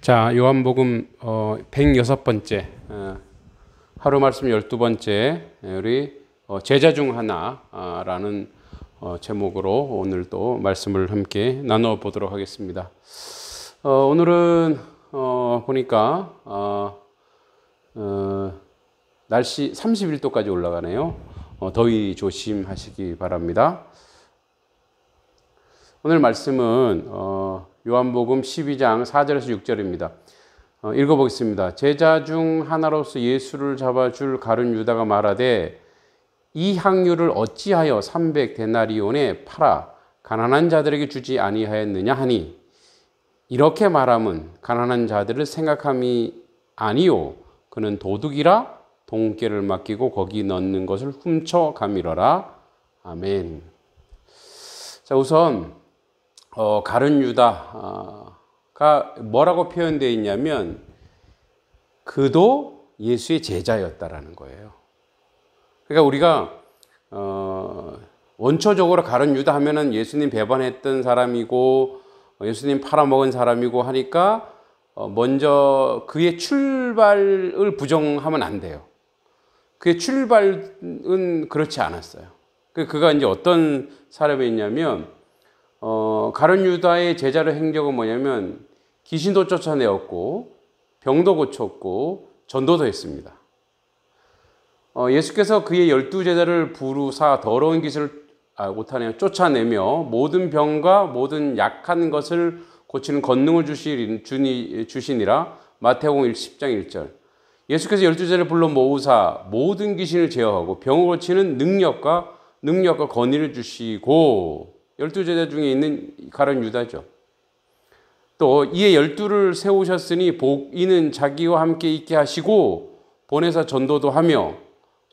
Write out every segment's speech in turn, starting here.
자, 요한복음 어, 106번째 어, 하루 말씀 12번째 예, 우리 어, 제자 중 하나라는 아, 어, 제목으로 오늘 도 말씀을 함께 나눠 보도록 하겠습니다. 어, 오늘은 어, 보니까 날씨 31도까지 올라가네요. 더위 조심하시기 바랍니다. 오늘 말씀은 요한복음 12장 4절에서 6절입니다. 어, 읽어보겠습니다. 제자 중 하나로서 예수를 잡아줄 가룟 유다가 말하되 이 향유를 어찌하여 300 데나리온에 팔아 가난한 자들에게 주지 아니하였느냐 하니 이렇게 말함은 가난한 자들을 생각함이 아니요 그는 도둑이라 동계를 맡기고 거기 넣는 것을 훔쳐 가밀어라 아멘. 자 우선 어, 가른 유다가 어, 뭐라고 표현되어 있냐면 그도 예수의 제자였다라는 거예요. 그러니까 우리가 어, 원초적으로 가른 유다 하면은 예수님 배반했던 사람이고 예수님 팔아먹은 사람이고 하니까 어, 먼저 그의 출발을 부정하면 안 돼요. 그의 출발은 그렇지 않았어요. 그, 그가 이제 어떤 사람이었냐면 어, 가룟 유다의 제자를 행적은 뭐냐면 귀신도 쫓아내었고 병도 고쳤고 전도도 했습니다. 어, 예수께서 그의 열두 제자를 부르사 더러운 기술을 아, 못하네요. 쫓아내며 모든 병과 모든 약한 것을 고치는 권능을 주시, 주니, 주시니라 마태복음 10장 1절. 예수께서 열두 제자를 불러 모으사 모든 귀신을 제어하고 병을 고치는 능력과 능력과 권위를 주시고 열두 제자 중에 있는 가론 유다죠. 또 이에 열두를 세우셨으니 복 이는 자기와 함께 있게 하시고 보내사 전도도 하며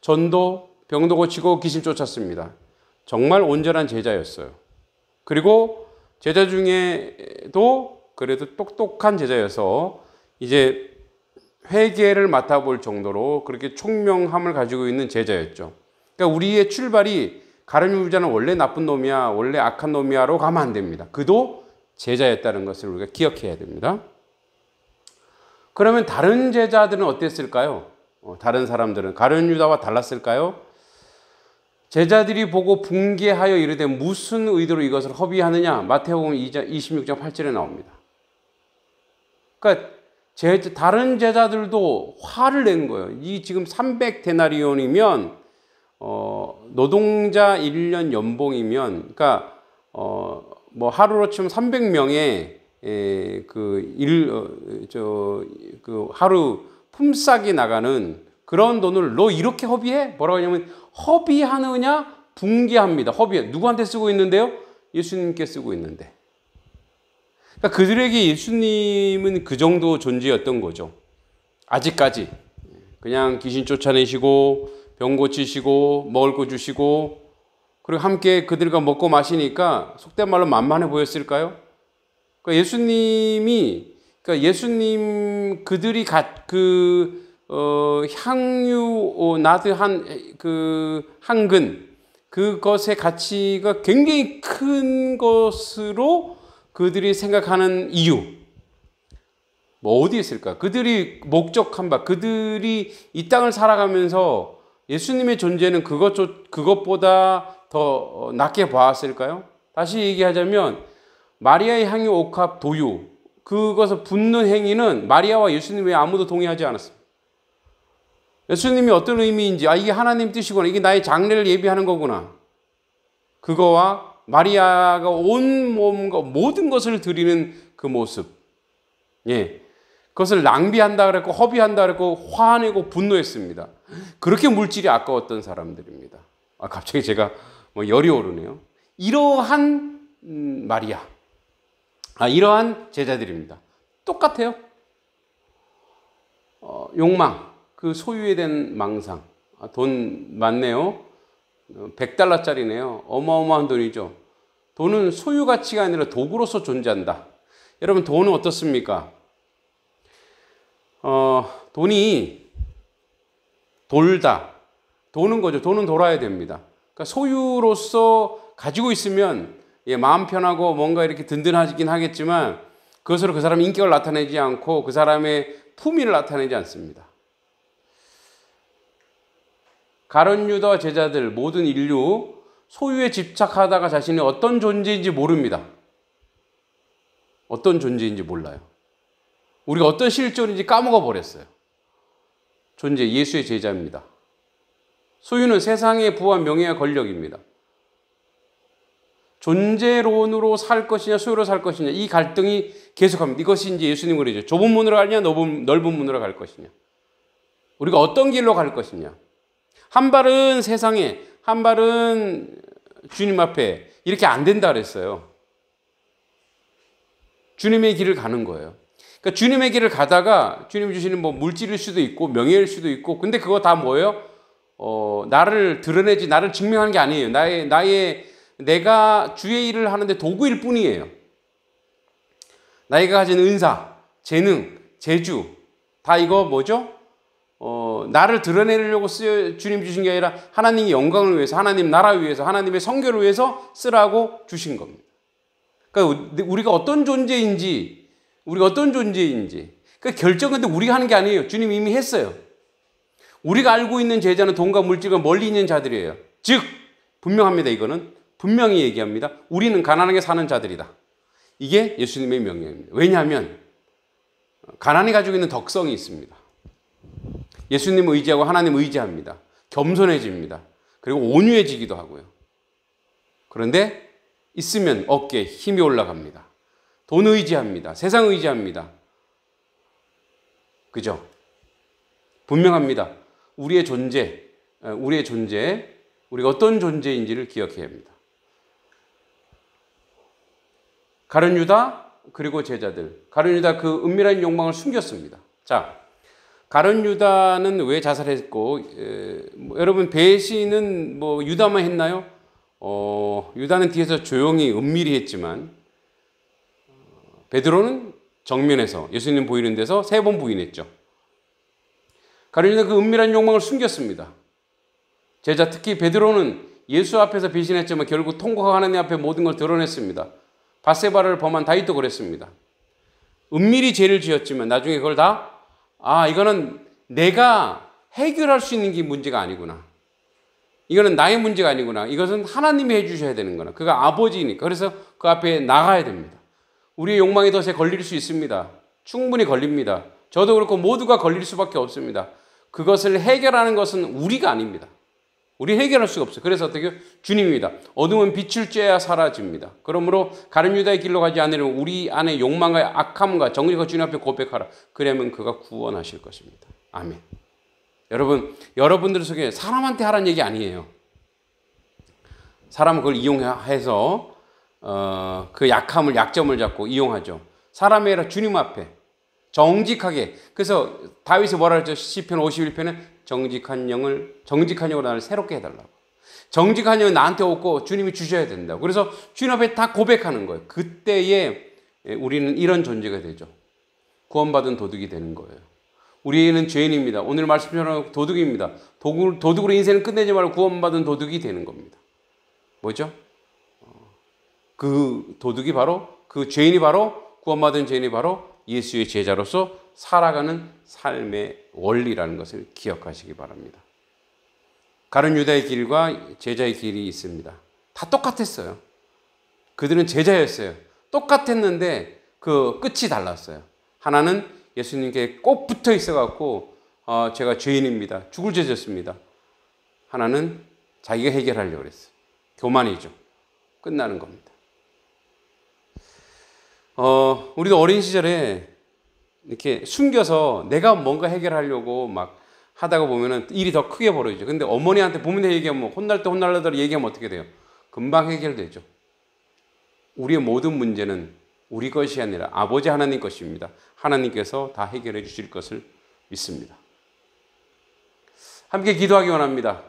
전도 병도 고치고 귀신 쫓았습니다. 정말 온전한 제자였어요. 그리고 제자 중에도 그래도 똑똑한 제자여서 이제 회계를 맡아볼 정도로 그렇게 총명함을 가지고 있는 제자였죠. 그러니까 우리의 출발이 가룟 유다는 원래 나쁜 놈이야, 원래 악한 놈이야로 가면 안 됩니다. 그도 제자였다는 것을 우리가 기억해야 됩니다. 그러면 다른 제자들은 어땠을까요? 어, 다른 사람들은 가룟 유다와 달랐을까요? 제자들이 보고 붕괴하여 이르되 무슨 의도로 이것을 허비하느냐? 마태복음 26장 8절에 나옵니다. 그러니까 제, 다른 제자들도 화를 낸 거예요. 이 지금 300 데나리온이면 어, 노동자 1년 연봉이면, 그러니까, 어, 뭐 하루로 치면 300명의 에, 예, 그 일, 어, 저, 그 하루 품삯이 나가는 그런 돈을 너 이렇게 허비해? 뭐라고 하냐면, 허비하느냐? 붕괴합니다. 허비해. 누구한테 쓰고 있는데요? 예수님께 쓰고 있는데. 그러니까 그들에게 예수님은 그 정도 존재였던 거죠. 아직까지. 그냥 귀신 쫓아내시고, 병 고치시고 먹을 거 주시고 그리고 함께 그들과 먹고 마시니까 속된 말로 만만해 보였을까요? 그러니까 예수님이 그러니까 예수님 그들이 갓그 어, 향유 어, 나드 한 그 한근 그것의 가치가 굉장히 큰 것으로 그들이 생각하는 이유 뭐어디 있을까? 그들이 목적한 바, 그들이 이 땅을 살아가면서 예수님의 존재는 그것, 그것보다 더 어, 낮게 봐왔을까요? 다시 얘기하자면 마리아의 향유 옥합 도유 그것을 붓는 행위는 마리아와 예수님 외에 아무도 동의하지 않았습니다. 예수님이 어떤 의미인지 아 이게 하나님 뜻이구나 이게 나의 장래를 예비하는 거구나 그거와 마리아가 온 몸과 모든 것을 드리는 그 모습 예 그것을 낭비한다 그랬고 허비한다 그랬고 화내고 분노했습니다. 그렇게 물질이 아까웠던 사람들입니다. 아, 갑자기 제가 뭐 열이 오르네요. 이러한 말이야. 음, 아, 이러한 제자들입니다. 똑같아요. 어, 욕망, 그 소유에 대한 망상, 아, 돈 많네요. 100달러짜리네요. 어, 어마어마한 돈이죠. 돈은 소유 가치가 아니라 도구로서 존재한다. 여러분 돈은 어떻습니까? 어, 돈이 돌다. 도는 거죠. 돈은 돌아야 됩니다. 그러니까 소유로서 가지고 있으면 예, 마음 편하고 뭔가 이렇게 든든하긴 하겠지만 그것으로 그 사람의 인격을 나타내지 않고 그 사람의 품위를 나타내지 않습니다. 가론 유다 제자들 모든 인류 소유에 집착하다가 자신이 어떤 존재인지 모릅니다. 어떤 존재인지 몰라요. 우리가 어떤 실존인지 까먹어 버렸어요. 존재 예수의 제자입니다. 소유는 세상의 부와 명예와 권력입니다. 존재론으로 살 것이냐 소유로 살 것이냐 이 갈등이 계속합니다. 이것이 이제 예수님 그러죠. 좁은 문으로 가냐 넓은, 넓은 문으로 갈 것이냐. 우리가 어떤 길로 갈 것이냐. 한 발은 세상에 한 발은 주님 앞에 이렇게 안 된다 그랬어요. 주님의 길을 가는 거예요. 그러니까 주님의 길을 가다가 주님 주시는 뭐 물질일 수도 있고 명예일 수도 있고 근데 그거 다 뭐예요? 어, 나를 드러내지 나를 증명하는 게 아니에요. 나의 나의 내가 주의 일을 하는데 도구일 뿐이에요. 나이가 가진 은사, 재능, 재주 다 이거 뭐죠? 어, 나를 드러내려고 쓰여, 주님 주신 게 아니라 하나님의 영광을 위해서, 하나님 나라 위해서, 하나님의 성교를 위해서 쓰라고 주신 겁니다. 그러니까 우리가 어떤 존재인지 우리가 어떤 존재인지. 그 결정은 우리가 하는 게 아니에요. 주님 이미 했어요. 우리가 알고 있는 제자는 돈과 물질과 멀리 있는 자들이에요. 즉, 분명합니다. 이거는. 분명히 얘기합니다. 우리는 가난하게 사는 자들이다. 이게 예수님의 명령입니다. 왜냐하면, 가난이 가지고 있는 덕성이 있습니다. 예수님 의지하고 하나님 의지합니다. 겸손해집니다. 그리고 온유해지기도 하고요. 그런데 있으면 어깨에 힘이 올라갑니다. 돈 의지합니다. 세상 의지합니다. 그죠? 분명합니다. 우리의 존재, 어, 우리의 존재, 우리가 어떤 존재인지를 기억해야 합니다. 가룟 유다 그리고 제자들. 가룟 유다 그 은밀한 욕망을 숨겼습니다. 자, 가룟 유다는 왜 자살했고 에, 뭐, 여러분 배신은 뭐 유다만 했나요? 어, 유다는 뒤에서 조용히 은밀히 했지만 베드로는 정면에서 예수님 보이는 데서 세 번 부인했죠. 가룟린그 은밀한 욕망을 숨겼습니다. 제자 특히 베드로는 예수 앞에서 배신했지만 결국 통곡하 하나님 앞에 모든 걸 드러냈습니다. 바세바를 범한 다윗도 그랬습니다. 은밀히 죄를 지었지만 나중에 그걸 다 아, 이거는 내가 해결할 수 있는 게 문제가 아니구나. 이거는 나의 문제가 아니구나. 이것은 하나님이 해주셔야 되는 거나. 그가 아버지니까. 그래서 그 앞에 나가야 됩니다. 우리의 욕망이 덫에 걸릴 수 있습니다. 충분히 걸립니다. 저도 그렇고 모두가 걸릴 수밖에 없습니다. 그것을 해결하는 것은 우리가 아닙니다. 우리 해결할 수가 없어요. 그래서 어떻게 주님입니다. 어둠은 빛을 쬐야 사라집니다. 그러므로 가름 유다의 길로 가지 않으려면 우리 안에 욕망과 악함과 정리가 주님 앞에 고백하라. 그러면 그가 구원하실 것입니다. 아멘. 여러분, 여러분들 속에 사람한테 하라는 얘기 아니에요. 사람은 그걸 이용해서 어, 그 약함을 약점을 잡고 이용하죠. 사람의 아니라 주님 앞에 정직하게. 그래서 다윗이 뭐라 했죠? 시편 51편에 정직한 영을 정직한 영으로 나를 새롭게 해달라고. 정직한 영이 나한테 없고 주님이 주셔야 된다 그래서 주님 앞에 다 고백하는 거예요. 그때에 우리는 이런 존재가 되죠. 구원받은 도둑이 되는 거예요. 우리는 죄인입니다. 오늘 말씀처럼 도둑입니다. 도둑, 도둑으로 인생을 끝내지 말고 구원받은 도둑이 되는 겁니다. 뭐죠? 그 도둑이 바로 그 죄인이 바로 구원받은 죄인이 바로 예수의 제자로서 살아가는 삶의 원리라는 것을 기억하시기 바랍니다. 가른 유다의 길과 제자의 길이 있습니다. 다 똑같았어요. 그들은 제자였어요. 똑같았는데 그 끝이 달랐어요. 하나는 예수님께 꼭 붙어 있어갖고 어, 제가 죄인입니다. 죽을 죄졌습니다. 하나는 자기가 해결하려고 그랬어요. 교만이죠. 끝나는 겁니다. 어, 우리도 어린 시절에 이렇게 숨겨서 내가 뭔가 해결하려고 막 하다가 보면은 일이 더 크게 벌어지죠. 근데 어머니한테 부모님 얘기하면 뭐 혼날 때혼날라더 얘기하면 어떻게 돼요? 금방 해결되죠. 우리의 모든 문제는 우리 것이 아니라 아버지 하나님 것입니다. 하나님께서 다 해결해 주실 것을 믿습니다. 함께 기도하기 원합니다.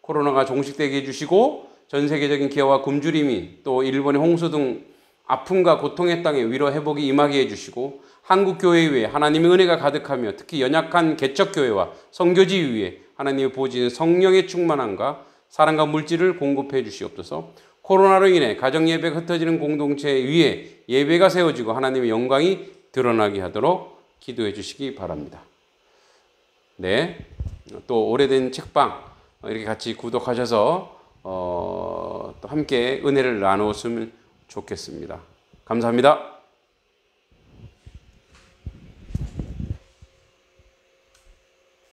코로나가 종식되게 해주시고 전 세계적인 기아와 굶주림이 또 일본의 홍수 등 아픔과 고통의 땅에 위로 회복이 임하게 해주시고 한국교회 위에 하나님의 은혜가 가득하며 특히 연약한 개척교회와 성교지 위에 하나님의 보지는 성령의 충만함과 사랑과 물질을 공급해 주시옵소서 코로나로 인해 가정예배가 흩어지는 공동체 위에 예배가 세워지고 하나님의 영광이 드러나게 하도록 기도해 주시기 바랍니다. 네. 또 오래된 책방 이렇게 같이 구독하셔서 어, 또 함께 은혜를 나누었으면 좋겠습니다. 감사합니다.